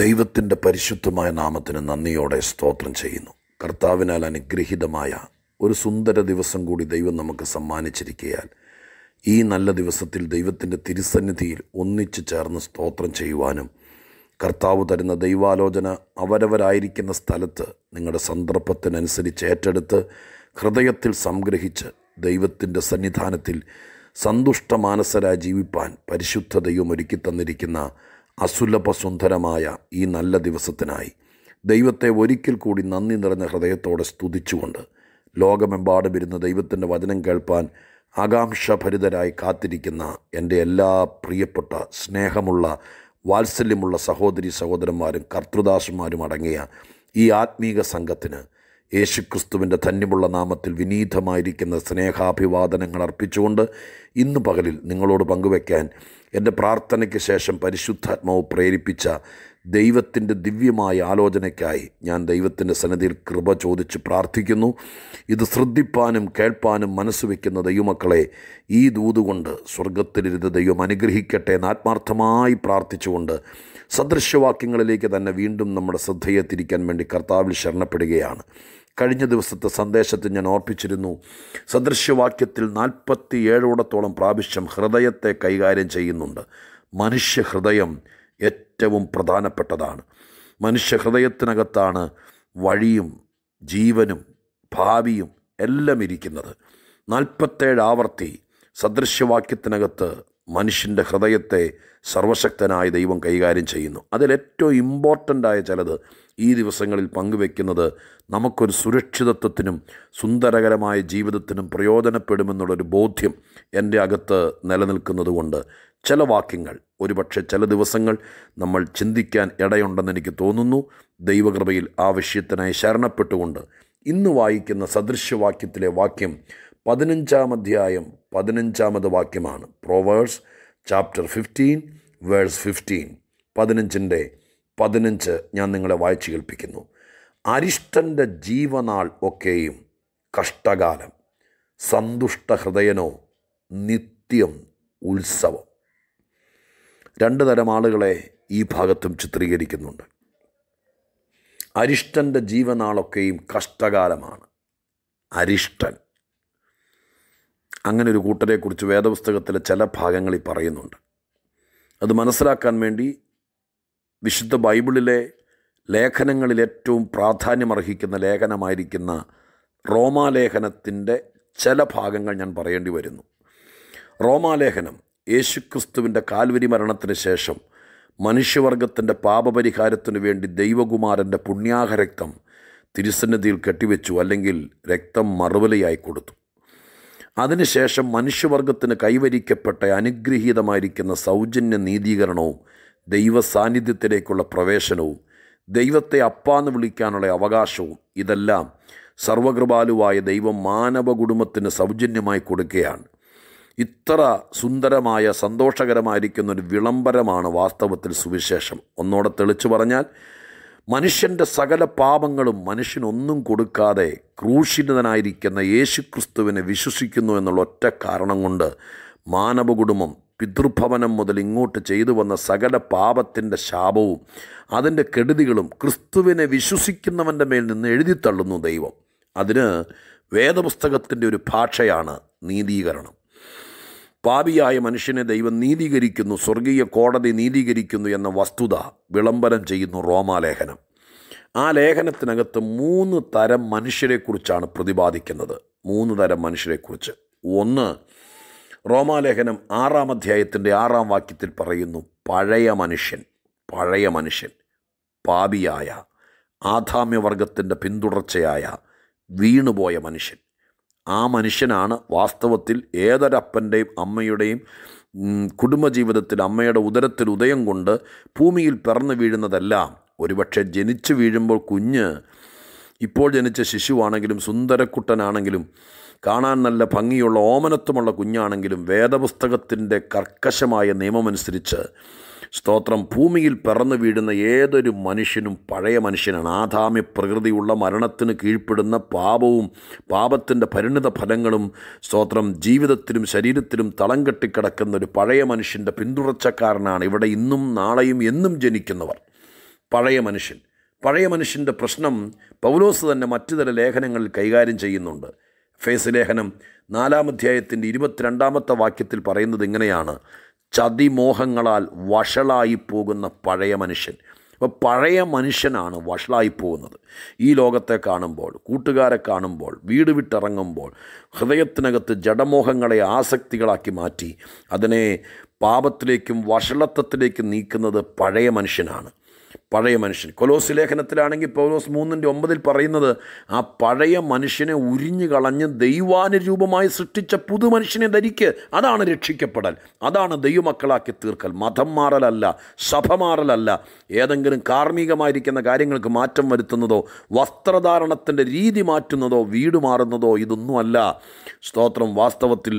ദൈവത്തിൻ്റെ പരിശുദ്ധമായ നാമത്തിന് നന്ദിയോടെ സ്തോത്രം ചെയ്യുന്നു കർത്താവിനാൽ അനുഗ്രഹീതമായ ഒരു സുന്ദര ദിവസം കൂടി ദൈവം നമുക്ക് സമ്മാനിച്ചിരിക്കയാൽ ഈ നല്ല ദിവസത്തിൽ ദൈവത്തിൻ്റെ തിരുസന്നിധിയിൽ ഒന്നിച്ചു ചേർന്ന് സ്തോത്രം ചെയ്യുവാനും കർത്താവ് തരുന്ന ദൈവാലോചന അവരവരായിരിക്കുന്ന സ്ഥലത്ത് നിങ്ങളുടെ സന്ദർഭത്തിനനുസരിച്ച് ഏറ്റെടുത്ത് ഹൃദയത്തിൽ സംഗ്രഹിച്ച് ദൈവത്തിൻ്റെ സന്നിധാനത്തിൽ സന്തുഷ്ട മാനസരായി ജീവിപ്പാൻ പരിശുദ്ധ ദൈവം ഒരുക്കി തന്നിരിക്കുന്ന അസുലഭസുന്ദരമായ ഈ നല്ല ദിവസത്തിനായി ദൈവത്തെ ഒരിക്കൽ കൂടി നന്ദി നിറഞ്ഞ ഹൃദയത്തോടെ സ്തുതിച്ചുകൊണ്ട് ലോകമെമ്പാടുമിരുന്ന് ദൈവത്തിൻ്റെ വചനം കേൾപ്പാൻ ആകാംക്ഷഭരിതരായി കാത്തിരിക്കുന്ന എൻ്റെ എല്ലാ പ്രിയപ്പെട്ട സ്നേഹമുള്ള വാത്സല്യമുള്ള സഹോദരി സഹോദരന്മാരും കർത്തൃദാസന്മാരും അടങ്ങിയ ഈ ആത്മീക സംഘത്തിന് യേശുക്രിസ്തുവിൻ്റെ ധന്യമുള്ള നാമത്തിൽ വിനീതമായിരിക്കുന്ന സ്നേഹാഭിവാദനങ്ങൾ അർപ്പിച്ചുകൊണ്ട് ഇന്ന് പകലിൽ നിങ്ങളോട് പങ്കുവെക്കാൻ എൻ്റെ പ്രാർത്ഥനയ്ക്ക് ശേഷം പരിശുദ്ധാത്മാവ് പ്രേരിപ്പിച്ച ദൈവത്തിൻ്റെ ദിവ്യമായ ആലോചനയ്ക്കായി ഞാൻ ദൈവത്തിൻ്റെ സന്നിധിയിൽ കൃപ ചോദിച്ച് പ്രാർത്ഥിക്കുന്നു ഇത് ശ്രദ്ധിപ്പാനും കേൾപ്പാനും മനസ്സ് വയ്ക്കുന്ന ദൈവമക്കളെ ഈ ദൂതുകൊണ്ട് സ്വർഗത്തിലിരുന്ന് ദൈവം അനുഗ്രഹിക്കട്ടെ എന്ന് ആത്മാർത്ഥമായി പ്രാർത്ഥിച്ചുകൊണ്ട് സദൃശ്യവാക്യങ്ങളിലേക്ക് തന്നെ വീണ്ടും നമ്മുടെ ശ്രദ്ധയെ തിരിക്കാൻ വേണ്ടി കർത്താവിൽ ശരണപ്പെടുകയാണ് കഴിഞ്ഞ ദിവസത്തെ സന്ദേശത്തിൽ ഞാൻ ഓർപ്പിച്ചിരുന്നു സദൃശ്യവാക്യത്തിൽ നാൽപ്പത്തി ഏഴോടത്തോളം പ്രാവശ്യം ഹൃദയത്തെ കൈകാര്യം ചെയ്യുന്നുണ്ട് മനുഷ്യ ഹൃദയം ഏറ്റവും പ്രധാനപ്പെട്ടതാണ് മനുഷ്യ ഹൃദയത്തിനകത്താണ് വഴിയും ജീവനും ഭാവിയും എല്ലാം ഇരിക്കുന്നത് നാൽപ്പത്തേഴ് ആവർത്തി സദൃശ്യവാക്യത്തിനകത്ത് മനുഷ്യൻ്റെ ഹൃദയത്തെ സർവശക്തനായ ദൈവം കൈകാര്യം ചെയ്യുന്നു അതിലേറ്റവും ഇമ്പോർട്ടൻ്റായ ചിലത് ഈ ദിവസങ്ങളിൽ പങ്കുവെക്കുന്നത് നമുക്കൊരു സുരക്ഷിതത്വത്തിനും സുന്ദരകരമായ ജീവിതത്തിനും പ്രയോജനപ്പെടുമെന്നുള്ളൊരു ബോധ്യം എൻ്റെ അകത്ത് നിലനിൽക്കുന്നതുകൊണ്ട് ചില വാക്യങ്ങൾ ഒരുപക്ഷെ ചില ദിവസങ്ങൾ നമ്മൾ ചിന്തിക്കാൻ ഇടയുണ്ടെന്ന് എനിക്ക് തോന്നുന്നു ദൈവകൃപയിൽ വിഷയത്തിനായി ശരണപ്പെട്ടുകൊണ്ട് ഇന്ന് വായിക്കുന്ന സദൃശ്യവാക്യത്തിലെ വാക്യം പതിനഞ്ചാം അധ്യായം പതിനഞ്ചാമത് വാക്യമാണ് proverbs chapter fifteen verse fifteen പതിനഞ്ചിൻ്റെ പതിനഞ്ച് ഞാൻ നിങ്ങളെ വായിച്ചു കേൾപ്പിക്കുന്നു അരിഷ്ടൻ്റെ ജീവനാൾ ഒക്കെയും കഷ്ടകാലം സന്തുഷ്ട ഹൃദയനോ നിത്യം ഉത്സവം രണ്ട് തരം ആളുകളെ ഈ ഭാഗത്തും ചിത്രീകരിക്കുന്നുണ്ട് അരിഷ്ടൻ്റെ ജീവനാളൊക്കെയും കഷ്ടകാലമാണ് അരിഷ്ടൻ അങ്ങനെ ഒരു കൂട്ടരെക്കുറിച്ച് വേദപുസ്തകത്തിലെ ചില ഭാഗങ്ങളിൽ പറയുന്നുണ്ട് അത് മനസ്സിലാക്കാൻ വേണ്ടി വിശുദ്ധ ബൈബിളിലെ ലേഖനങ്ങളിൽ ഏറ്റവും പ്രാധാന്യമർഹിക്കുന്ന ലേഖനമായിരിക്കുന്ന റോമാലേഖനത്തിൻ്റെ ചില ഭാഗങ്ങൾ ഞാൻ പറയേണ്ടി വരുന്നു റോമാലേഖനം യേശുക്രിസ്തുവിൻ്റെ കാൽവരി മരണത്തിന് ശേഷം മനുഷ്യവർഗത്തിൻ്റെ പാപപരിഹാരത്തിനു വേണ്ടി ദൈവകുമാരൻ്റെ പുണ്യാഹരക്തം തിരുസന്നിധിയിൽ കെട്ടിവെച്ചു അല്ലെങ്കിൽ രക്തം മറുവലയായി കൊടുത്തു അതിനുശേഷം മനുഷ്യവർഗത്തിന് കൈവരിക്കപ്പെട്ട അനുഗ്രഹീതമായിരിക്കുന്ന സൗജന്യ നീതീകരണവും ദൈവ സാന്നിധ്യത്തിലേക്കുള്ള പ്രവേശനവും ദൈവത്തെ അപ്പാന്ന് വിളിക്കാനുള്ള അവകാശവും ഇതെല്ലാം സർവകൃപാലുവായ ദൈവം മാനവ കുടുംബത്തിന് സൗജന്യമായി കൊടുക്കുകയാണ് ഇത്ര സുന്ദരമായ സന്തോഷകരമായിരിക്കുന്ന ഒരു വിളംബരമാണ് വാസ്തവത്തിൽ സുവിശേഷം ഒന്നോടെ തെളിച്ചു പറഞ്ഞാൽ മനുഷ്യൻ്റെ സകല പാപങ്ങളും മനുഷ്യനൊന്നും കൊടുക്കാതെ ക്രൂശിതനായിരിക്കുന്ന യേശുക്രിസ്തുവിനെ വിശ്വസിക്കുന്നു എന്നുള്ള ഒറ്റ കാരണം കൊണ്ട് മാനവകുടുംബം പിതൃഭവനം മുതൽ ഇങ്ങോട്ട് ചെയ്തു വന്ന സകല പാപത്തിൻ്റെ ശാപവും അതിൻ്റെ കെടുതികളും ക്രിസ്തുവിനെ വിശ്വസിക്കുന്നവൻ്റെ മേൽ നിന്ന് എഴുതിത്തള്ളുന്നു ദൈവം അതിന് വേദപുസ്തകത്തിൻ്റെ ഒരു ഭാഷയാണ് നീതീകരണം പാപിയായ മനുഷ്യനെ ദൈവം നീതീകരിക്കുന്നു സ്വർഗീയ കോടതി നീതീകരിക്കുന്നു എന്ന വസ്തുത വിളംബരം ചെയ്യുന്നു റോമാലേഖനം ആ ലേഖനത്തിനകത്ത് മൂന്ന് തരം മനുഷ്യരെക്കുറിച്ചാണ് പ്രതിപാദിക്കുന്നത് മൂന്ന് തരം മനുഷ്യരെക്കുറിച്ച് ഒന്ന് റോമാലേഖനം ആറാം അധ്യായത്തിൻ്റെ ആറാം വാക്യത്തിൽ പറയുന്നു പഴയ മനുഷ്യൻ പഴയ മനുഷ്യൻ പാപിയായ ആധാമ്യവർഗത്തിൻ്റെ പിന്തുടർച്ചയായ വീണുപോയ മനുഷ്യൻ ആ മനുഷ്യനാണ് വാസ്തവത്തിൽ ഏതൊരപ്പൻ്റെയും അമ്മയുടെയും കുടുംബജീവിതത്തിൽ അമ്മയുടെ ഉദരത്തിൽ ഉദയം കൊണ്ട് ഭൂമിയിൽ പിറന്നു വീഴുന്നതെല്ലാം ഒരുപക്ഷെ ജനിച്ചു വീഴുമ്പോൾ കുഞ്ഞ് ഇപ്പോൾ ജനിച്ച ശിശുവാണെങ്കിലും സുന്ദരക്കുട്ടനാണെങ്കിലും കാണാൻ നല്ല ഭംഗിയുള്ള ഓമനത്വമുള്ള കുഞ്ഞാണെങ്കിലും വേദപുസ്തകത്തിൻ്റെ കർക്കശമായ നിയമമനുസരിച്ച് സ്തോത്രം ഭൂമിയിൽ പിറന്നു വീഴുന്ന ഏതൊരു മനുഷ്യനും പഴയ മനുഷ്യനാണ് ആധാമ്യ പ്രകൃതിയുള്ള മരണത്തിന് കീഴ്പ്പെടുന്ന പാപവും പാപത്തിൻ്റെ പരിണിത ഫലങ്ങളും സ്തോത്രം ജീവിതത്തിലും ശരീരത്തിലും തളം കെട്ടിക്കിടക്കുന്ന ഒരു പഴയ മനുഷ്യൻ്റെ പിന്തുടർച്ചക്കാരനാണ് ഇവിടെ ഇന്നും നാളെയും എന്നും ജനിക്കുന്നവർ പഴയ മനുഷ്യൻ പഴയ മനുഷ്യൻ്റെ പ്രശ്നം പൗലോസ് തന്നെ മറ്റു ചില ലേഖനങ്ങളിൽ കൈകാര്യം ചെയ്യുന്നുണ്ട് ഫേസ് ലേഖനം നാലാമധ്യായത്തിൻ്റെ ഇരുപത്തിരണ്ടാമത്തെ വാക്യത്തിൽ പറയുന്നത് ഇങ്ങനെയാണ് ചതിമോഹങ്ങളാൽ വഷളായി പോകുന്ന പഴയ മനുഷ്യൻ അപ്പോൾ പഴയ മനുഷ്യനാണ് വഷളായി പോകുന്നത് ഈ ലോകത്തെ കാണുമ്പോൾ കൂട്ടുകാരെ കാണുമ്പോൾ വീട് വിട്ടിറങ്ങുമ്പോൾ ഹൃദയത്തിനകത്ത് ജഡമോഹങ്ങളെ ആസക്തികളാക്കി മാറ്റി അതിനെ പാപത്തിലേക്കും വഷളത്വത്തിലേക്കും നീക്കുന്നത് പഴയ മനുഷ്യനാണ് പഴയ മനുഷ്യൻ കൊലോസ് ലേഖനത്തിലാണെങ്കിൽ പൗലോസ് മൂന്നിൻ്റെ ഒമ്പതിൽ പറയുന്നത് ആ പഴയ മനുഷ്യനെ ഉരിഞ്ഞു കളഞ്ഞ് ദൈവാനുരൂപമായി സൃഷ്ടിച്ച പുതു മനുഷ്യനെ ധരിക്ക് അതാണ് രക്ഷിക്കപ്പെടൽ അതാണ് ദൈവമക്കളാക്കി തീർക്കൽ മതം മാറലല്ല സഭ മാറലല്ല ഏതെങ്കിലും കാർമ്മികമായിരിക്കുന്ന കാര്യങ്ങൾക്ക് മാറ്റം വരുത്തുന്നതോ വസ്ത്രധാരണത്തിൻ്റെ രീതി മാറ്റുന്നതോ വീട് മാറുന്നതോ ഇതൊന്നുമല്ല സ്തോത്രം വാസ്തവത്തിൽ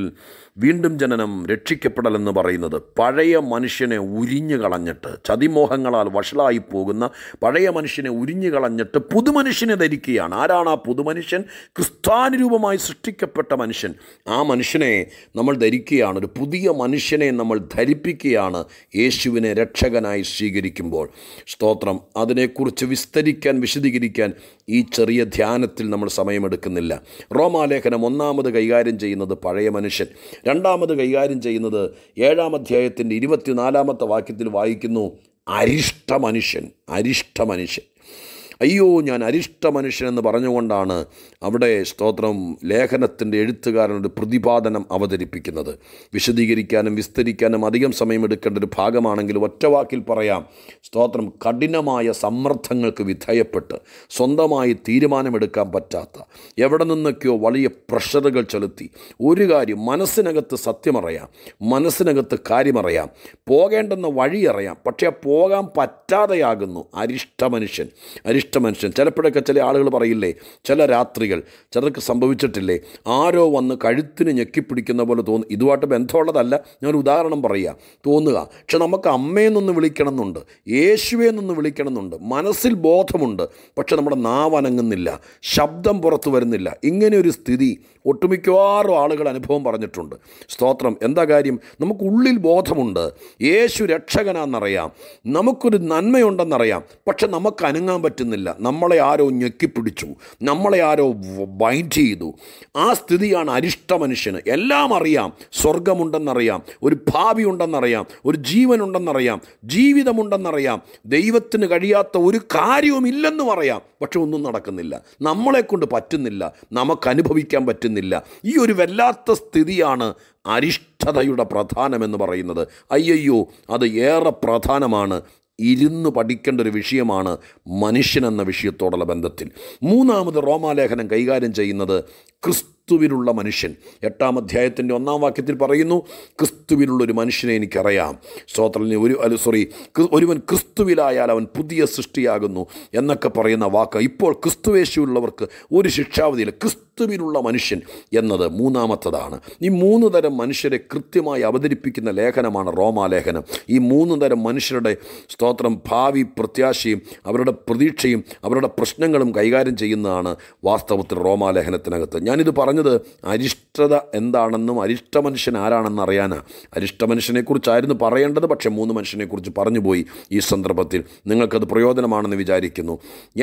വീണ്ടും ജനനം രക്ഷിക്കപ്പെടലെന്ന് പറയുന്നത് പഴയ മനുഷ്യനെ ഉരിഞ്ഞു കളഞ്ഞിട്ട് ചതിമോഹങ്ങളാൽ വഷളായി പോകുന്ന പഴയ മനുഷ്യനെ ഉരിഞ്ഞു കളഞ്ഞിട്ട് പുതുമനുഷ്യനെ ധരിക്കുകയാണ് ആരാണ് ആ പുതുമനുഷ്യൻ ക്രിസ്താനുരൂപമായി സൃഷ്ടിക്കപ്പെട്ട മനുഷ്യൻ ആ മനുഷ്യനെ നമ്മൾ ധരിക്കുകയാണ് ഒരു പുതിയ മനുഷ്യനെ നമ്മൾ ധരിപ്പിക്കുകയാണ് യേശുവിനെ രക്ഷകനായി സ്വീകരിക്കുമ്പോൾ സ്തോത്രം അതിനെക്കുറിച്ച് വിസ്തരിക്കാൻ വിശദീകരിക്കാൻ ഈ ചെറിയ ധ്യാനത്തിൽ നമ്മൾ സമയമെടുക്കുന്നില്ല റോമാലേഖനം ഒന്നാമത് കൈകാര്യം ചെയ്യുന്നത് പഴയ മനുഷ്യൻ രണ്ടാമത് കൈകാര്യം ചെയ്യുന്നത് ഏഴാം അധ്യായത്തിൻ്റെ ഇരുപത്തിനാലാമത്തെ വാക്യത്തിൽ വായിക്കുന്നു അരിഷ്ട മനുഷ്യൻ അരിഷ്ട മനുഷ്യൻ അയ്യോ ഞാൻ അരിഷ്ട മനുഷ്യനെന്ന് പറഞ്ഞുകൊണ്ടാണ് അവിടെ സ്തോത്രം ലേഖനത്തിൻ്റെ എഴുത്തുകാരനൊരു പ്രതിപാദനം അവതരിപ്പിക്കുന്നത് വിശദീകരിക്കാനും വിസ്തരിക്കാനും അധികം സമയമെടുക്കേണ്ട ഒരു ഭാഗമാണെങ്കിൽ ഒറ്റവാക്കിൽ പറയാം സ്തോത്രം കഠിനമായ സമ്മർദ്ദങ്ങൾക്ക് വിധേയപ്പെട്ട് സ്വന്തമായി തീരുമാനമെടുക്കാൻ പറ്റാത്ത എവിടെ നിന്നൊക്കെയോ വലിയ പ്രഷറുകൾ ചെലുത്തി ഒരു കാര്യം മനസ്സിനകത്ത് സത്യമറിയാം മനസ്സിനകത്ത് കാര്യമറിയാം പോകേണ്ടെന്ന വഴിയറിയാം പക്ഷേ പോകാൻ പറ്റാതെയാകുന്നു അരിഷ്ട മനുഷ്യൻ അരിഷ്ട ശ്രേഷ്ഠ മനുഷ്യൻ ചിലപ്പോഴൊക്കെ ചില ആളുകൾ പറയില്ലേ ചില രാത്രികൾ ചിലർക്ക് സംഭവിച്ചിട്ടില്ലേ ആരോ വന്ന് കഴുത്തിന് ഞെക്കിപ്പിടിക്കുന്ന പോലെ തോന്നും ഇതുമായിട്ട് ബന്ധമുള്ളതല്ല ഞാൻ ഉദാഹരണം പറയുക തോന്നുക പക്ഷെ നമുക്ക് അമ്മയെന്നൊന്ന് വിളിക്കണം എന്നുണ്ട് യേശുവെ നിന്ന് വിളിക്കണം എന്നുണ്ട് മനസ്സിൽ ബോധമുണ്ട് പക്ഷെ നമ്മുടെ നാവനങ്ങുന്നില്ല അനങ്ങുന്നില്ല ശബ്ദം പുറത്തു വരുന്നില്ല ഇങ്ങനെയൊരു സ്ഥിതി ഒട്ടുമിക്കവാറും ആളുകൾ അനുഭവം പറഞ്ഞിട്ടുണ്ട് സ്തോത്രം എന്താ കാര്യം നമുക്ക് ഉള്ളിൽ ബോധമുണ്ട് യേശു രക്ഷകനാണെന്നറിയാം നമുക്കൊരു നന്മയുണ്ടെന്നറിയാം പക്ഷെ നമുക്ക് അനങ്ങാൻ പറ്റുന്നില്ല സാധ്യമല്ല നമ്മളെ ആരോ ഞെക്കിപ്പിടിച്ചു നമ്മളെ ആരോ ബൈൻഡ് ചെയ്തു ആ സ്ഥിതിയാണ് അരിഷ്ട മനുഷ്യന് എല്ലാം അറിയാം സ്വർഗമുണ്ടെന്നറിയാം ഒരു ഭാവി ഉണ്ടെന്നറിയാം ഒരു ജീവനുണ്ടെന്നറിയാം ജീവിതമുണ്ടെന്നറിയാം ദൈവത്തിന് കഴിയാത്ത ഒരു കാര്യവുമില്ലെന്ന് അറിയാം പക്ഷെ ഒന്നും നടക്കുന്നില്ല നമ്മളെക്കൊണ്ട് പറ്റുന്നില്ല നമുക്ക് അനുഭവിക്കാൻ പറ്റുന്നില്ല ഈ ഒരു വല്ലാത്ത സ്ഥിതിയാണ് അരിഷ്ടതയുടെ പ്രധാനമെന്ന് പറയുന്നത് അയ്യയ്യോ അത് ഏറെ പ്രധാനമാണ് ഇരുന്ന് പഠിക്കേണ്ട ഒരു വിഷയമാണ് മനുഷ്യൻ എന്ന വിഷയത്തോടുള്ള ബന്ധത്തിൽ മൂന്നാമത് റോമാലേഖനം കൈകാര്യം ചെയ്യുന്നത് ക്രിസ്തുവിലുള്ള മനുഷ്യൻ എട്ടാം അധ്യായത്തിൻ്റെ ഒന്നാം വാക്യത്തിൽ പറയുന്നു ക്രിസ്തുവിലുള്ളൊരു മനുഷ്യനെ എനിക്കറിയാം സ്തോത്രലിന് ഒരു അല്ല സോറി ഒരുവൻ ക്രിസ്തുവിലായാൽ അവൻ പുതിയ സൃഷ്ടിയാകുന്നു എന്നൊക്കെ പറയുന്ന വാക്ക് ഇപ്പോൾ ക്രിസ്തുവേശുള്ളവർക്ക് ഒരു ശിക്ഷാവധിയിൽ ക്രിസ്തു ക്രിസ്തുവിലുള്ള മനുഷ്യൻ എന്നത് മൂന്നാമത്തതാണ് ഈ മൂന്ന് തരം മനുഷ്യരെ കൃത്യമായി അവതരിപ്പിക്കുന്ന ലേഖനമാണ് റോമാലേഖനം ഈ മൂന്ന് തരം മനുഷ്യരുടെ സ്തോത്രം ഭാവി പ്രത്യാശയും അവരുടെ പ്രതീക്ഷയും അവരുടെ പ്രശ്നങ്ങളും കൈകാര്യം ചെയ്യുന്നതാണ് വാസ്തവത്തിൽ റോമാലേഖനത്തിനകത്ത് ഞാനിത് പറഞ്ഞത് അരിഷ്ടത എന്താണെന്നും അരിഷ്ട മനുഷ്യൻ ആരാണെന്ന് അറിയാനാണ് അരിഷ്ട മനുഷ്യനെക്കുറിച്ചായിരുന്നു പറയേണ്ടത് പക്ഷേ മൂന്ന് മനുഷ്യനെക്കുറിച്ച് പറഞ്ഞുപോയി ഈ സന്ദർഭത്തിൽ നിങ്ങൾക്കത് പ്രയോജനമാണെന്ന് വിചാരിക്കുന്നു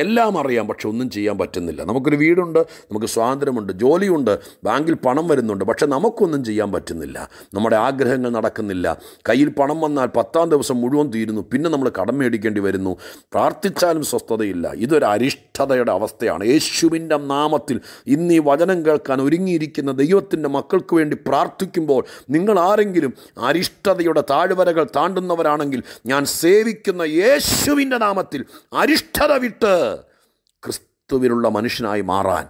എല്ലാം അറിയാം പക്ഷെ ഒന്നും ചെയ്യാൻ പറ്റുന്നില്ല നമുക്കൊരു വീടുണ്ട് നമുക്ക് സ്വാ സ്വാതന്ത്ര്യമുണ്ട് ജോലിയുണ്ട് ബാങ്കിൽ പണം വരുന്നുണ്ട് പക്ഷേ നമുക്കൊന്നും ചെയ്യാൻ പറ്റുന്നില്ല നമ്മുടെ ആഗ്രഹങ്ങൾ നടക്കുന്നില്ല കയ്യിൽ പണം വന്നാൽ പത്താം ദിവസം മുഴുവൻ തീരുന്നു പിന്നെ നമ്മൾ കടം മേടിക്കേണ്ടി വരുന്നു പ്രാർത്ഥിച്ചാലും സ്വസ്ഥതയില്ല ഇതൊരു അരിഷ്ടതയുടെ അവസ്ഥയാണ് യേശുവിൻ്റെ നാമത്തിൽ ഇന്ന് ഈ വചനം കേൾക്കാൻ ഒരുങ്ങിയിരിക്കുന്ന ദൈവത്തിൻ്റെ മക്കൾക്ക് വേണ്ടി പ്രാർത്ഥിക്കുമ്പോൾ നിങ്ങൾ ആരെങ്കിലും അരിഷ്ടതയുടെ താഴ്വരകൾ താണ്ടുന്നവരാണെങ്കിൽ ഞാൻ സേവിക്കുന്ന യേശുവിൻ്റെ നാമത്തിൽ അരിഷ്ടത വിട്ട് ക്രിസ്തുവിനുള്ള മനുഷ്യനായി മാറാൻ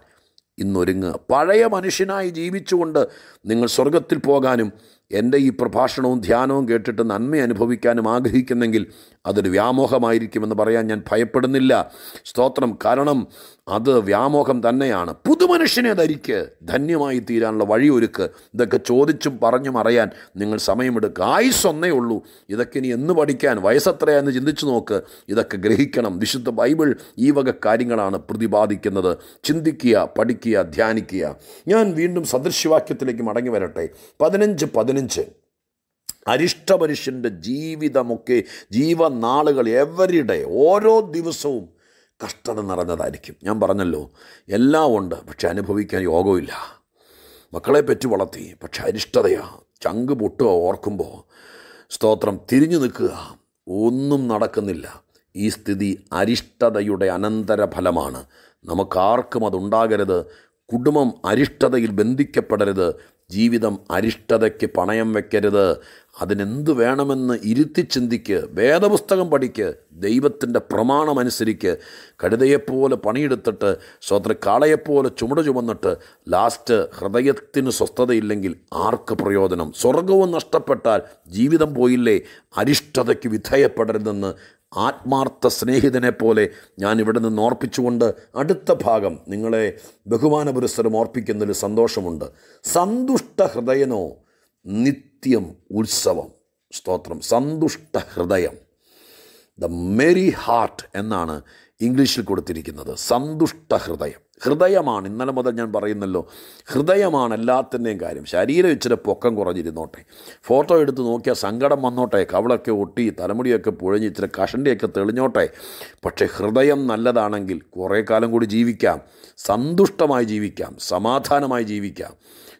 ഇന്നൊരുങ്ങ് പഴയ മനുഷ്യനായി ജീവിച്ചുകൊണ്ട് നിങ്ങൾ സ്വർഗത്തിൽ പോകാനും എൻ്റെ ഈ പ്രഭാഷണവും ധ്യാനവും കേട്ടിട്ട് നന്മ അനുഭവിക്കാനും ആഗ്രഹിക്കുന്നെങ്കിൽ അതൊരു വ്യാമോഹമായിരിക്കുമെന്ന് പറയാൻ ഞാൻ ഭയപ്പെടുന്നില്ല സ്തോത്രം കാരണം അത് വ്യാമോഹം തന്നെയാണ് മനുഷ്യനെ ധരിക്ക് ധന്യമായി തീരാനുള്ള വഴി ഒരുക്ക് ഇതൊക്കെ ചോദിച്ചും പറഞ്ഞും അറിയാൻ നിങ്ങൾ സമയമെടുക്കുക ആയുസ് ഒന്നേ ഉള്ളൂ ഇതൊക്കെ ഇനി എന്ന് പഠിക്കാൻ വയസ്സത്രയാന്ന് ചിന്തിച്ചു നോക്ക് ഇതൊക്കെ ഗ്രഹിക്കണം വിശുദ്ധ ബൈബിൾ ഈ വക കാര്യങ്ങളാണ് പ്രതിപാദിക്കുന്നത് ചിന്തിക്കുക പഠിക്കുക ധ്യാനിക്കുക ഞാൻ വീണ്ടും സദൃശ്യവാക്യത്തിലേക്ക് മടങ്ങി വരട്ടെ പതിനഞ്ച് പതിനഞ്ച് അരിഷ്ട മനുഷ്യൻ്റെ ജീവിതമൊക്കെ ജീവനാളുകൾ എവരിടെ ഓരോ ദിവസവും കഷ്ടത നിറഞ്ഞതായിരിക്കും ഞാൻ പറഞ്ഞല്ലോ എല്ലാം ഉണ്ട് പക്ഷെ അനുഭവിക്കാൻ യോഗമില്ല മക്കളെ പെറ്റു വളർത്തി പക്ഷെ അരിഷ്ടതയാ ചങ്ക് പൊട്ടുക ഓർക്കുമ്പോൾ സ്തോത്രം തിരിഞ്ഞു നിൽക്കുക ഒന്നും നടക്കുന്നില്ല ഈ സ്ഥിതി അരിഷ്ടതയുടെ അനന്തര ഫലമാണ് നമുക്കാർക്കും അതുണ്ടാകരുത് കുടുംബം അരിഷ്ടതയിൽ ബന്ധിക്കപ്പെടരുത് ജീവിതം അരിഷ്ടതയ്ക്ക് പണയം വയ്ക്കരുത് അതിനെന്ത് വേണമെന്ന് ഇരുത്തി ചിന്തിക്ക് വേദപുസ്തകം പഠിക്ക് ദൈവത്തിൻ്റെ പ്രമാണമനുസരിക്ക് കഴുതയെപ്പോലെ പണിയെടുത്തിട്ട് സ്വതന്ത്ര കാളയെപ്പോലെ ചുമട് ചുമന്നിട്ട് ലാസ്റ്റ് ഹൃദയത്തിന് സ്വസ്ഥതയില്ലെങ്കിൽ ആർക്ക് പ്രയോജനം സ്വർഗവും നഷ്ടപ്പെട്ടാൽ ജീവിതം പോയില്ലേ അരിഷ്ടതയ്ക്ക് വിധേയപ്പെടരുതെന്ന് ആത്മാർത്ഥ സ്നേഹിതനെ പോലെ ഞാൻ ഇവിടെ നിന്ന് ഓർപ്പിച്ചുകൊണ്ട് അടുത്ത ഭാഗം നിങ്ങളെ ബഹുമാന പുരസ്സരം ഓർപ്പിക്കുന്നതിൽ സന്തോഷമുണ്ട് സന്തുഷ്ട ഹൃദയനോ നിത്യം ഉത്സവം സ്തോത്രം സന്തുഷ്ട ഹൃദയം ദ മെരി ഹാർട്ട് എന്നാണ് ഇംഗ്ലീഷിൽ കൊടുത്തിരിക്കുന്നത് സന്തുഷ്ട ഹൃദയം ഹൃദയമാണ് ഇന്നലെ മുതൽ ഞാൻ പറയുന്നല്ലോ ഹൃദയമാണ് എല്ലാത്തിൻ്റെയും കാര്യം ശരീരം ഇച്ചിരി പൊക്കം കുറഞ്ഞിരുന്നോട്ടെ ഫോട്ടോ എടുത്ത് നോക്കിയാൽ സങ്കടം വന്നോട്ടെ കവളൊക്കെ ഒട്ടി തലമുടിയൊക്കെ പുഴഞ്ഞ് ഇച്ചിരി കഷണ്ടിയൊക്കെ തെളിഞ്ഞോട്ടെ പക്ഷേ ഹൃദയം നല്ലതാണെങ്കിൽ കുറേ കാലം കൂടി ജീവിക്കാം സന്തുഷ്ടമായി ജീവിക്കാം സമാധാനമായി ജീവിക്കാം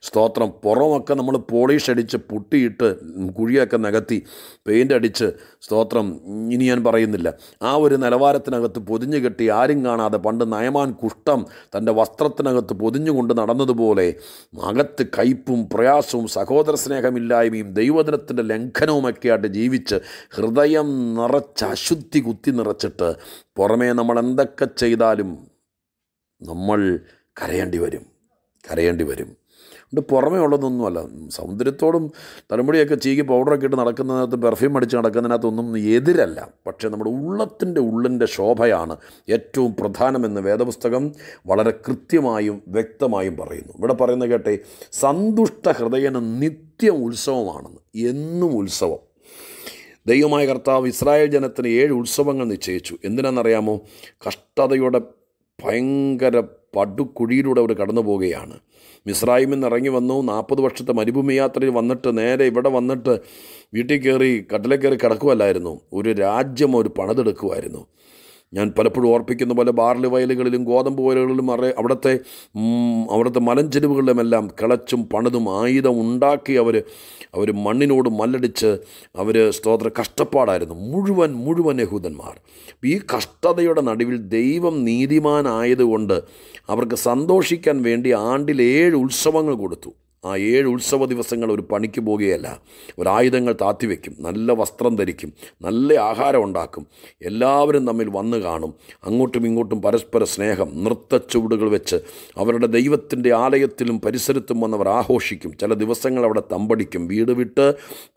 സ്തോത്രം പുറമൊക്കെ നമ്മൾ പോളിഷ് അടിച്ച് പുട്ടിയിട്ട് കുഴിയൊക്കെ നികത്തി പെയിൻ്റ് അടിച്ച് സ്തോത്രം ഇനി ഞാൻ പറയുന്നില്ല ആ ഒരു നിലവാരത്തിനകത്ത് പൊതിഞ്ഞു കെട്ടി ആരും കാണാതെ പണ്ട് നയമാൻ കുഷ്ടം തൻ്റെ വസ്ത്രത്തിനകത്ത് പൊതിഞ്ഞുകൊണ്ട് നടന്നതുപോലെ അകത്ത് കയ്പും പ്രയാസവും സഹോദര സ്നേഹമില്ലായ്മയും ദൈവദിനത്തിൻ്റെ ലംഘനവുമൊക്കെ ആയിട്ട് ജീവിച്ച് ഹൃദയം നിറച്ച് അശുദ്ധി കുത്തി നിറച്ചിട്ട് പുറമേ നമ്മൾ എന്തൊക്കെ ചെയ്താലും നമ്മൾ കരയേണ്ടി വരും കരയേണ്ടി വരും ഇത് പുറമേ ഉള്ളതൊന്നുമല്ല സൗന്ദര്യത്തോടും തലമുടിയൊക്കെ ചീകി പൗഡറൊക്കെ ഇട്ട് നടക്കുന്നതിനകത്ത് പെർഫ്യൂം അടിച്ച് നടക്കുന്നതിനകത്തൊന്നും എതിരല്ല പക്ഷേ നമ്മുടെ ഉള്ളത്തിൻ്റെ ഉള്ളിൻ്റെ ശോഭയാണ് ഏറ്റവും പ്രധാനമെന്ന് വേദപുസ്തകം വളരെ കൃത്യമായും വ്യക്തമായും പറയുന്നു ഇവിടെ പറയുന്ന കേട്ടെ സന്തുഷ്ട ഹൃദയന നിത്യം ഉത്സവമാണെന്ന് എന്നും ഉത്സവം ദൈവമായ കർത്താവ് ഇസ്രായേൽ ജനത്തിന് ഏഴ് ഉത്സവങ്ങൾ നിശ്ചയിച്ചു എന്തിനാണെന്നറിയാമോ കഷ്ടതയുടെ ഭയങ്കര പടുക്കുഴിയിലൂടെ അവർ കടന്നു പോവുകയാണ് മിസ്രായിമിൽ നിന്ന് ഇറങ്ങി വന്നു നാൽപ്പത് വർഷത്തെ മരുഭൂമി യാത്രയിൽ വന്നിട്ട് നേരെ ഇവിടെ വന്നിട്ട് വീട്ടിൽ കയറി കട്ടിലേ കയറി കിടക്കുമല്ലായിരുന്നു ഒരു രാജ്യം ഒരു പണിതെടുക്കുമായിരുന്നു ഞാൻ പലപ്പോഴും ഓർപ്പിക്കുന്ന പോലെ ബാർലി വയലുകളിലും ഗോതമ്പ് വയലുകളിലും അറേ അവിടുത്തെ അവിടുത്തെ മലഞ്ചെരുവുകളിലുമെല്ലാം കിളച്ചും പണിതും ആയുധം ഉണ്ടാക്കി അവർ അവർ മണ്ണിനോട് മല്ലടിച്ച് അവർ സ്തോത്ര കഷ്ടപ്പാടായിരുന്നു മുഴുവൻ മുഴുവൻ യഹൂദന്മാർ ഈ കഷ്ടതയുടെ നടുവിൽ ദൈവം നീതിമാനായതുകൊണ്ട് അവർക്ക് സന്തോഷിക്കാൻ വേണ്ടി ആണ്ടിൽ ഏഴ് ഉത്സവങ്ങൾ കൊടുത്തു ആ ഏഴ് ഉത്സവ ദിവസങ്ങൾ ഒരു പണിക്ക് പോകുകയല്ല ഒരായുധങ്ങൾ താത്തിവെക്കും നല്ല വസ്ത്രം ധരിക്കും നല്ല ആഹാരം ഉണ്ടാക്കും എല്ലാവരും തമ്മിൽ വന്നു കാണും അങ്ങോട്ടും ഇങ്ങോട്ടും പരസ്പര സ്നേഹം ചുവടുകൾ വെച്ച് അവരുടെ ദൈവത്തിൻ്റെ ആലയത്തിലും പരിസരത്തും വന്നവർ ആഘോഷിക്കും ചില ദിവസങ്ങൾ അവിടെ തമ്പടിക്കും വീട് വിട്ട്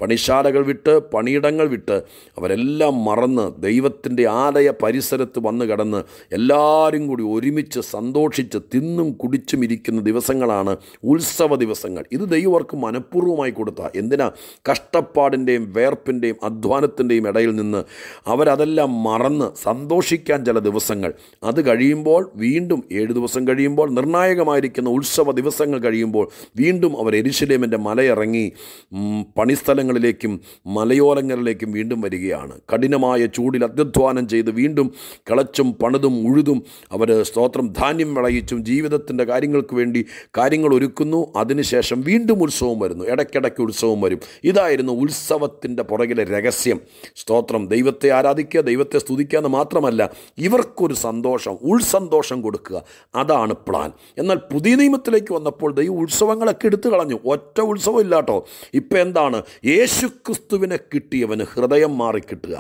പണിശാലകൾ വിട്ട് പണിയിടങ്ങൾ വിട്ട് അവരെല്ലാം മറന്ന് ദൈവത്തിൻ്റെ ആലയ പരിസരത്ത് വന്ന് കടന്ന് എല്ലാവരും കൂടി ഒരുമിച്ച് സന്തോഷിച്ച് തിന്നും കുടിച്ചും ഇരിക്കുന്ന ദിവസങ്ങളാണ് ഉത്സവ ദിവസങ്ങൾ തടസ്സങ്ങൾ ഇത് ദൈവവർക്ക് മനഃപൂർവ്വമായി കൊടുത്ത എന്തിനാ കഷ്ടപ്പാടിൻ്റെയും വേർപ്പിൻ്റെയും അധ്വാനത്തിൻ്റെയും ഇടയിൽ നിന്ന് അവരതെല്ലാം മറന്ന് സന്തോഷിക്കാൻ ചില ദിവസങ്ങൾ അത് കഴിയുമ്പോൾ വീണ്ടും ഏഴ് ദിവസം കഴിയുമ്പോൾ നിർണായകമായിരിക്കുന്ന ഉത്സവ ദിവസങ്ങൾ കഴിയുമ്പോൾ വീണ്ടും അവർ എരിശിലേമൻ്റെ മലയിറങ്ങി പണിസ്ഥലങ്ങളിലേക്കും മലയോരങ്ങളിലേക്കും വീണ്ടും വരികയാണ് കഠിനമായ ചൂടിൽ അത്യധ്വാനം ചെയ്ത് വീണ്ടും കിളച്ചും പണിതും ഉഴുതും അവർ സ്തോത്രം ധാന്യം വിളയിച്ചും ജീവിതത്തിൻ്റെ കാര്യങ്ങൾക്ക് വേണ്ടി കാര്യങ്ങൾ ഒരുക്കുന്നു അതിനുശേഷം ശേഷം വീണ്ടും ഉത്സവം വരുന്നു ഇടയ്ക്കിടയ്ക്ക് ഉത്സവം വരും ഇതായിരുന്നു ഉത്സവത്തിൻ്റെ പുറകിലെ രഹസ്യം സ്തോത്രം ദൈവത്തെ ആരാധിക്കുക ദൈവത്തെ സ്തുതിക്കുക എന്ന് മാത്രമല്ല ഇവർക്കൊരു സന്തോഷം ഉൾസന്തോഷം കൊടുക്കുക അതാണ് പ്ലാൻ എന്നാൽ പുതിയ നിയമത്തിലേക്ക് വന്നപ്പോൾ ദൈവം ഉത്സവങ്ങളൊക്കെ എടുത്തു കളഞ്ഞു ഒറ്റ ഉത്സവം ഇല്ലാട്ടോ ഇപ്പം എന്താണ് യേശു ക്രിസ്തുവിനെ കിട്ടിയവന് ഹൃദയം മാറിക്കിട്ടുക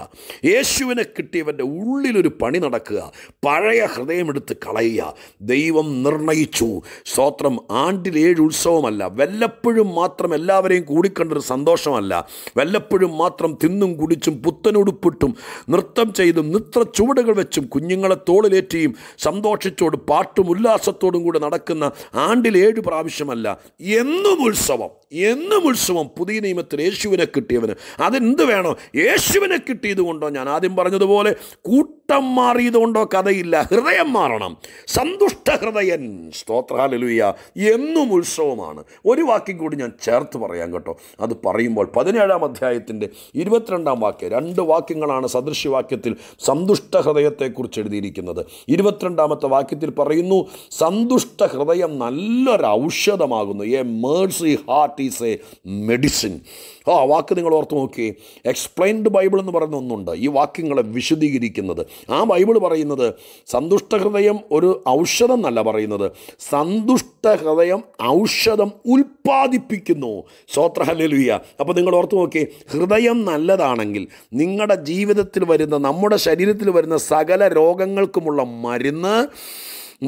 യേശുവിനെ കിട്ടിയവൻ്റെ ഉള്ളിലൊരു പണി നടക്കുക പഴയ ഹൃദയം എടുത്ത് കളയുക ദൈവം നിർണയിച്ചു സ്തോത്രം ആണ്ടിൽ ഏഴ് ഉത്സവമല്ല വല്ലപ്പോഴും മാത്രം എല്ലാവരെയും കൂടിക്കണ്ടൊരു സന്തോഷമല്ല വല്ലപ്പോഴും മാത്രം തിന്നും കുടിച്ചും പുത്തനുടുപ്പിട്ടും നൃത്തം ചെയ്തും നൃത്ത ചുവടുകൾ വെച്ചും കുഞ്ഞുങ്ങളെ തോളിലേറ്റിയും സന്തോഷിച്ചോട് പാട്ടും ഉല്ലാസത്തോടും കൂടെ നടക്കുന്ന ആണ്ടിൽ ഏഴ് പ്രാവശ്യമല്ല എന്നും ഉത്സവം എന്നും ഉത്സവം പുതിയ നിയമത്തിൽ യേശുവിനെ കിട്ടിയവന് അതെന്ത് വേണോ യേശുവിനെ കിട്ടിയത് കൊണ്ടോ ഞാൻ ആദ്യം പറഞ്ഞതുപോലെ കൂട്ടം മാറിയത് കൊണ്ടോ കഥയില്ല ഹൃദയം മാറണം സന്തുഷ്ട ഹൃദയൻ സ്തോത്രഹാലലുയ്യ എന്നും ഉത്സവമാണ് ഒരു വാക്യം കൂടി ഞാൻ ചേർത്ത് പറയാം കേട്ടോ അത് പറയുമ്പോൾ പതിനേഴാം അധ്യായത്തിൻ്റെ ഇരുപത്തിരണ്ടാം വാക്യം രണ്ട് വാക്യങ്ങളാണ് സദൃശ്യവാക്യത്തിൽ സന്തുഷ്ട ഹൃദയത്തെക്കുറിച്ച് എഴുതിയിരിക്കുന്നത് ഇരുപത്തിരണ്ടാമത്തെ വാക്യത്തിൽ പറയുന്നു സന്തുഷ്ട ഹൃദയം നല്ലൊരു ഔഷധമാകുന്നു a merry heart is a medicine ആ വാക്ക് നിങ്ങൾ ഓർത്ത് നോക്കി എക്സ്പ്ലെയിൻഡ് ബൈബിൾ എന്ന് പറയുന്ന ഒന്നുണ്ട് ഈ വാക്യങ്ങളെ വിശദീകരിക്കുന്നത് ആ ബൈബിൾ പറയുന്നത് സന്തുഷ്ട ഹൃദയം ഒരു ഔഷധം എന്നല്ല പറയുന്നത് സന്തുഷ്ട ഹൃദയം ഔഷധം ഉൽപ്പാദിപ്പിക്കുന്നു സ്വോത്ര ഹലലുയ്യ അപ്പോൾ നിങ്ങൾ ഓർത്തു നോക്കി ഹൃദയം നല്ലതാണെങ്കിൽ നിങ്ങളുടെ ജീവിതത്തിൽ വരുന്ന നമ്മുടെ ശരീരത്തിൽ വരുന്ന സകല രോഗങ്ങൾക്കുമുള്ള മരുന്ന്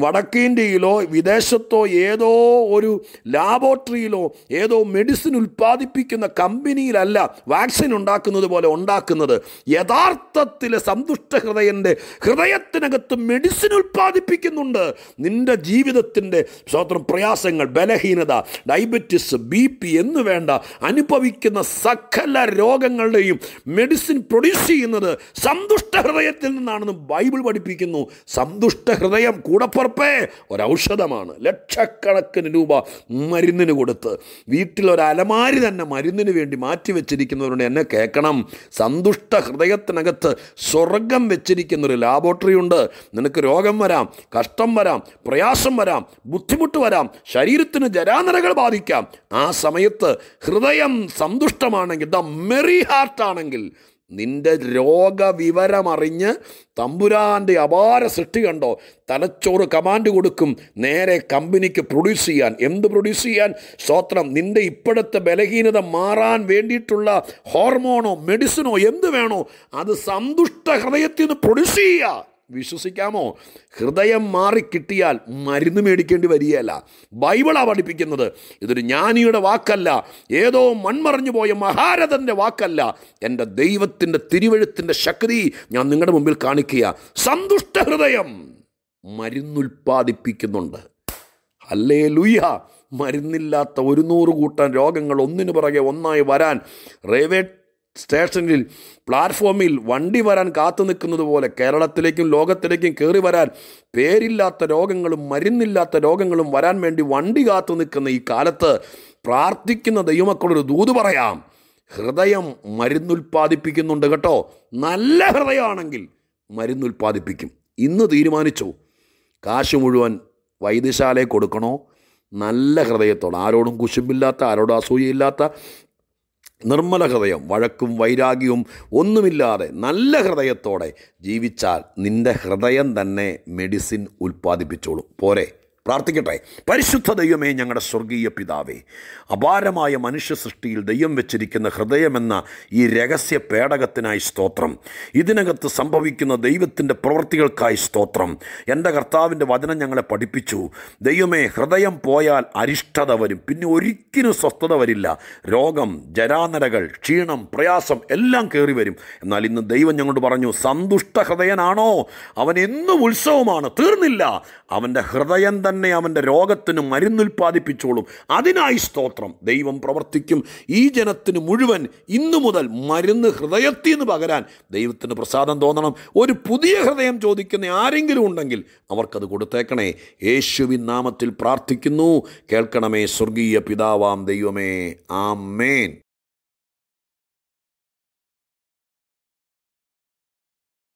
വടക്കേന്ത്യയിലോ വിദേശത്തോ ഏതോ ഒരു ലാബോറട്ടറിയിലോ ഏതോ മെഡിസിൻ ഉൽപ്പാദിപ്പിക്കുന്ന കമ്പനിയിലല്ല വാക്സിൻ ഉണ്ടാക്കുന്നത് പോലെ ഉണ്ടാക്കുന്നത് യഥാർത്ഥത്തിലെ സന്തുഷ്ട ഹൃദയൻ്റെ ഹൃദയത്തിനകത്ത് മെഡിസിൻ ഉൽപ്പാദിപ്പിക്കുന്നുണ്ട് നിൻ്റെ ജീവിതത്തിൻ്റെ സ്വത്രം പ്രയാസങ്ങൾ ബലഹീനത ഡയബറ്റിസ് ബി പി എന്ന് വേണ്ട അനുഭവിക്കുന്ന സകല രോഗങ്ങളുടെയും മെഡിസിൻ പ്രൊഡ്യൂസ് ചെയ്യുന്നത് സന്തുഷ്ട ഹൃദയത്തിൽ നിന്നാണെന്ന് ബൈബിൾ പഠിപ്പിക്കുന്നു സന്തുഷ്ട ഹൃദയം കൂടെ ഉറപ്പേ ഒരൌഷധമാണ് ലക്ഷക്കണക്കിന് രൂപ മരുന്നിന് കൊടുത്ത് വീട്ടിലൊരു അലമാരി തന്നെ മരുന്നിന് വേണ്ടി മാറ്റിവെച്ചിരിക്കുന്നവരുണ്ട് എന്നെ കേൾക്കണം സന്തുഷ്ട ഹൃദയത്തിനകത്ത് സ്വർഗം വെച്ചിരിക്കുന്നൊരു ലാബോറട്ടറി ഉണ്ട് നിനക്ക് രോഗം വരാം കഷ്ടം വരാം പ്രയാസം വരാം ബുദ്ധിമുട്ട് വരാം ശരീരത്തിന് ജരാനരകൾ ബാധിക്കാം ആ സമയത്ത് ഹൃദയം സന്തുഷ്ടമാണെങ്കിൽ ദ മെറി ഹാർട്ടാണെങ്കിൽ നിന്റെ രോഗവിവരമറിഞ്ഞ് തമ്പുരാൻ്റെ അപാര സൃഷ്ടി കണ്ടോ തലച്ചോറ് കമാൻഡ് കൊടുക്കും നേരെ കമ്പനിക്ക് പ്രൊഡ്യൂസ് ചെയ്യാൻ എന്ത് പ്രൊഡ്യൂസ് ചെയ്യാൻ സ്തോത്രം നിന്റെ ഇപ്പോഴത്തെ ബലഹീനത മാറാൻ വേണ്ടിയിട്ടുള്ള ഹോർമോണോ മെഡിസിനോ എന്ത് വേണോ അത് സന്തുഷ്ട ഹൃദയത്തിൽ നിന്ന് പ്രൊഡ്യൂസ് ചെയ്യുക വിശ്വസിക്കാമോ ഹൃദയം മാറി കിട്ടിയാൽ മരുന്ന് മേടിക്കേണ്ടി വരികയല്ല ബൈബിളാണ് പഠിപ്പിക്കുന്നത് ഇതൊരു ജ്ഞാനിയുടെ വാക്കല്ല ഏതോ മൺമറഞ്ഞു പോയ മഹാരഥൻ്റെ വാക്കല്ല എൻ്റെ ദൈവത്തിൻ്റെ തിരുവഴുത്തിൻ്റെ ശക്തി ഞാൻ നിങ്ങളുടെ മുമ്പിൽ കാണിക്കുക സന്തുഷ്ട ഹൃദയം മരുന്നുൽപ്പാദിപ്പിക്കുന്നുണ്ട് അല്ലേ ലുയ്യ മരുന്നില്ലാത്ത ഒരു നൂറ് കൂട്ടം രോഗങ്ങൾ ഒന്നിനു പുറകെ ഒന്നായി വരാൻ റേവേട്ട് സ്റ്റേഷനിൽ പ്ലാറ്റ്ഫോമിൽ വണ്ടി വരാൻ കാത്തു നിൽക്കുന്നത് പോലെ കേരളത്തിലേക്കും ലോകത്തിലേക്കും കയറി വരാൻ പേരില്ലാത്ത രോഗങ്ങളും മരുന്നില്ലാത്ത രോഗങ്ങളും വരാൻ വേണ്ടി വണ്ടി കാത്തു നിൽക്കുന്ന ഈ കാലത്ത് പ്രാർത്ഥിക്കുന്ന ദൈവമക്കളൊരു ദൂത് പറയാം ഹൃദയം മരുന്നുൽപ്പാദിപ്പിക്കുന്നുണ്ട് കേട്ടോ നല്ല ഹൃദയമാണെങ്കിൽ മരുന്നുൽപ്പാദിപ്പിക്കും ഇന്ന് തീരുമാനിച്ചു കാശ് മുഴുവൻ വൈദ്യശാലയെ കൊടുക്കണോ നല്ല ഹൃദയത്തോടെ ആരോടും കുശുമ്പില്ലാത്ത ആരോടും അസൂയയില്ലാത്ത നിർമ്മല ഹൃദയം വഴക്കും വൈരാഗ്യവും ഒന്നുമില്ലാതെ നല്ല ഹൃദയത്തോടെ ജീവിച്ചാൽ നിൻ്റെ ഹൃദയം തന്നെ മെഡിസിൻ ഉൽപ്പാദിപ്പിച്ചോളും പോരെ പ്രാർത്ഥിക്കട്ടെ പരിശുദ്ധ ദൈവമേ ഞങ്ങളുടെ സ്വർഗീയ പിതാവേ അപാരമായ മനുഷ്യ സൃഷ്ടിയിൽ ദൈവം വെച്ചിരിക്കുന്ന ഹൃദയമെന്ന ഈ രഹസ്യ പേടകത്തിനായി സ്തോത്രം ഇതിനകത്ത് സംഭവിക്കുന്ന ദൈവത്തിൻ്റെ പ്രവൃത്തികൾക്കായി സ്തോത്രം എൻ്റെ കർത്താവിൻ്റെ വചനം ഞങ്ങളെ പഠിപ്പിച്ചു ദൈവമേ ഹൃദയം പോയാൽ അരിഷ്ടത വരും പിന്നെ ഒരിക്കലും സ്വസ്ഥത വരില്ല രോഗം ജരാനരകൾ ക്ഷീണം പ്രയാസം എല്ലാം കയറി വരും എന്നാൽ ഇന്ന് ദൈവം ഞങ്ങളോട് പറഞ്ഞു സന്തുഷ്ട ഹൃദയനാണോ അവൻ എന്നും ഉത്സവമാണ് തീർന്നില്ല അവൻ്റെ ഹൃദയം തന്നെ അവൻ്റെ രോഗത്തിന് മരുന്നുൽപ്പാദിപ്പിച്ചോളും അതിനായി സ്തോത്രം ദൈവം പ്രവർത്തിക്കും ഈ ജനത്തിന് മുഴുവൻ ഇന്നു മുതൽ മരുന്ന് ഹൃദയത്തിൽ നിന്ന് പകരാൻ ദൈവത്തിന് പ്രസാദം തോന്നണം ഒരു പുതിയ ഹൃദയം ചോദിക്കുന്ന ആരെങ്കിലും ഉണ്ടെങ്കിൽ അവർക്കത് കൊടുത്തേക്കണേ യേശുവിൻ നാമത്തിൽ പ്രാർത്ഥിക്കുന്നു കേൾക്കണമേ സ്വർഗീയ പിതാവാം ദൈവമേ ആമേൻ